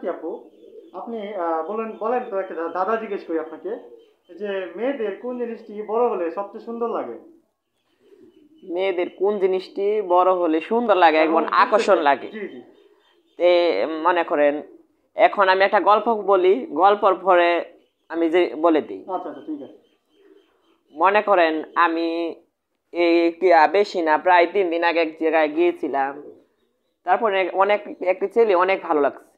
কি আপু আপনি বলেন বলেন তো একটা দাদা জিজ্ঞেস করি আপনাকে যে মেয়েদের কোন জিনিসটি বড় হলে সবচেয়ে সুন্দর লাগে মেয়েদের কোন জিনিসটি বড় হলে সুন্দর লাগে এবং আকর্ষণ লাগে তে মনে করেন এখন আমি একটা গল্প বলি গল্পর পরে আমি যে বলে দিই আচ্ছা, আচ্ছা, মনে করেন আমি এই বেশি না প্রায় তিন দিন আগে এক জায়গায় গিয়েছিলাম তারপরে অনেক একটি ছেলে অনেক ভালো লাগছে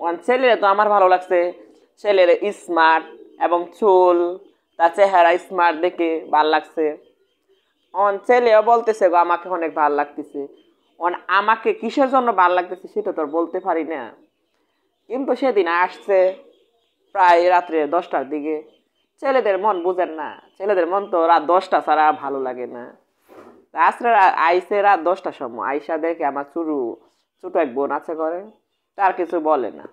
ওখান ছেলেরে তো আমার ভালো লাগছে ছেলের স্মার্ট এবং চুল তার চেহারা স্মার্ট দেখে ভাল লাগছে অন ছেলেও বলতেছে গো আমাকে অনেক ভাল লাগতেছে অন আমাকে কিসের জন্য ভাল লাগতেছে সেটা তোর বলতে পারি না কিন্তু সেদিন আসছে প্রায় রাত্রে দশটার দিকে ছেলেদের মন বুঝেন না ছেলেদের মন তো রাত দশটা ছাড়া ভালো লাগে না আসলে আইসে রাত দশটার সময় আইসা দেখে আমার চুরু ছোটো এক বোন আছে ঘরে তার কিছু বলে না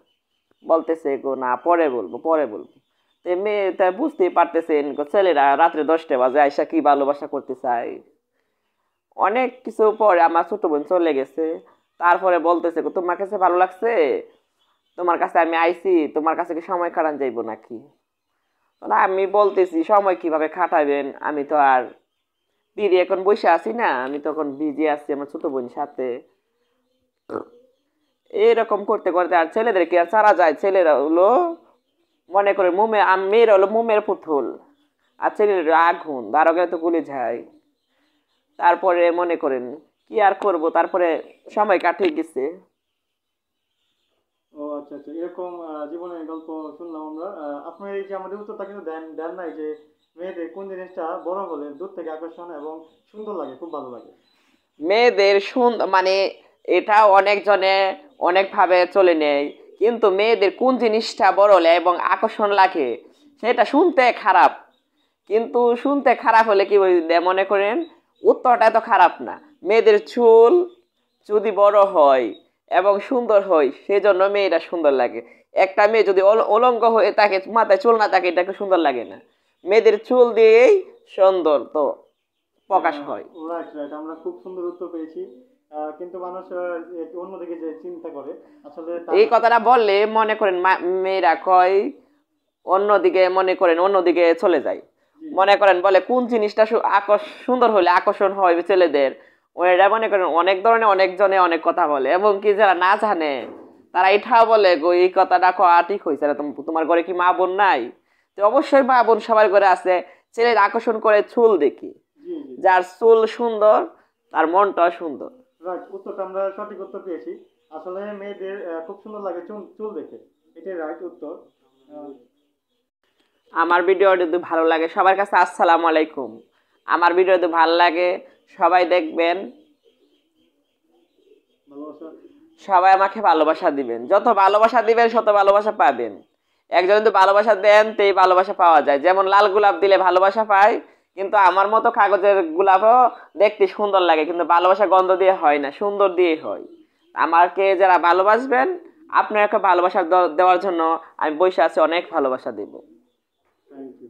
বলতেছে গো না পরে বলবো পরে বলবো তো মেয়ে তা বুঝতেই পারতেছেন ছেলেরা রাত্রে দশটা বাজে আইসা কি ভালোবাসা করতে চাই অনেক কিছু পরে আমার ছোট বোন চলে গেছে তারপরে বলতেছে গো তোমার কাছে ভালো লাগছে তোমার কাছে আমি আইছি তোমার কাছে কি সময় কাটান যাইব নাকি না আমি বলতেছি সময় কিভাবে খাটাবেন আমি তো আর দিদি এখন বসে আছি না আমি তখন বিজি আছি আমার ছোট বোন সাথে এরকম করতে করতে আর ছেলেদেরকে আর ছাড়া যায় ছেলেরা হলো মনে করে মুমে মেয়েরা হলো মুমের পুতুল আর ছেলেরা আগুন দারোগা তো গুলি যায় তারপরে মনে করেন কি আর করব তারপরে সময় কাটিয়ে গেছে ও আচ্ছা আচ্ছা এরকম জীবনের গল্প শুনলাম আমরা আপনার এই যে আমাদের উত্তরটা কিন্তু দেন দেন নাই যে মেয়েদের কোন জিনিসটা বড় হলে দূর থেকে আকর্ষণ এবং সুন্দর লাগে খুব ভালো লাগে মেয়েদের সুন্দর মানে এটা অনেকজনে অনেকভাবে চলে নেয় কিন্তু মেয়েদের কোন জিনিসটা বড়লে এবং আকর্ষণ লাগে সেটা শুনতে খারাপ কিন্তু শুনতে খারাপ হলে কি মনে করেন উত্তরটা এত খারাপ না মেয়েদের চুল যদি বড় হয় এবং সুন্দর হয় সেজন্য মেয়েরা সুন্দর লাগে একটা মেয়ে যদি অলঙ্ক হয়ে থাকে মাথায় চুল না থাকে এটাকে সুন্দর লাগে না মেয়েদের চুল দিয়েই সুন্দর তো প্রকাশ হয় আমরা খুব সুন্দর উত্তর পেয়েছি কিন্তু মানুষ অন্যদিকে যে চিন্তা করে আসলে এই কথাটা বললে মনে করেন মেয়েরা কয় অন্যদিকে মনে করেন অন্যদিকে চলে যায় মনে করেন বলে কোন জিনিসটা সুন্দর হলে আকর্ষণ হয় ছেলেদের ওরা মনে করেন অনেক ধরনের অনেকজনে অনেক কথা বলে এবং কি যারা না জানে তারা এটাও বলে গো এই কথাটা কয়া ঠিক হয়েছে না তোমার ঘরে কি মা বোন নাই তো অবশ্যই মা বোন সবার ঘরে আছে ছেলের আকর্ষণ করে চুল দেখি যার চুল সুন্দর তার মনটাও সুন্দর রাইট উত্তরটা আমরা সঠিক উত্তর পেয়েছি আসলে মেয়েদের খুব সুন্দর লাগে চুল চুল দেখে এটাই রাইট উত্তর আমার ভিডিও যদি ভালো লাগে সবার কাছে আসসালামু আলাইকুম আমার ভিডিও যদি ভালো লাগে সবাই দেখবেন সবাই আমাকে ভালোবাসা দিবেন যত ভালোবাসা দিবেন শত ভালোবাসা পাবেন একজন যদি ভালোবাসা দেন তেই ভালোবাসা পাওয়া যায় যেমন লাল গোলাপ দিলে ভালোবাসা পায় কিন্তু আমার মতো কাগজের গোলাপও দেখতে সুন্দর লাগে কিন্তু ভালোবাসা গন্ধ দিয়ে হয় না সুন্দর দিয়ে হয় আমাকে যারা ভালোবাসবেন আপনাকে ভালোবাসা দেওয়ার জন্য আমি বসে আছি অনেক ভালোবাসা দেব থ্যাংক ইউ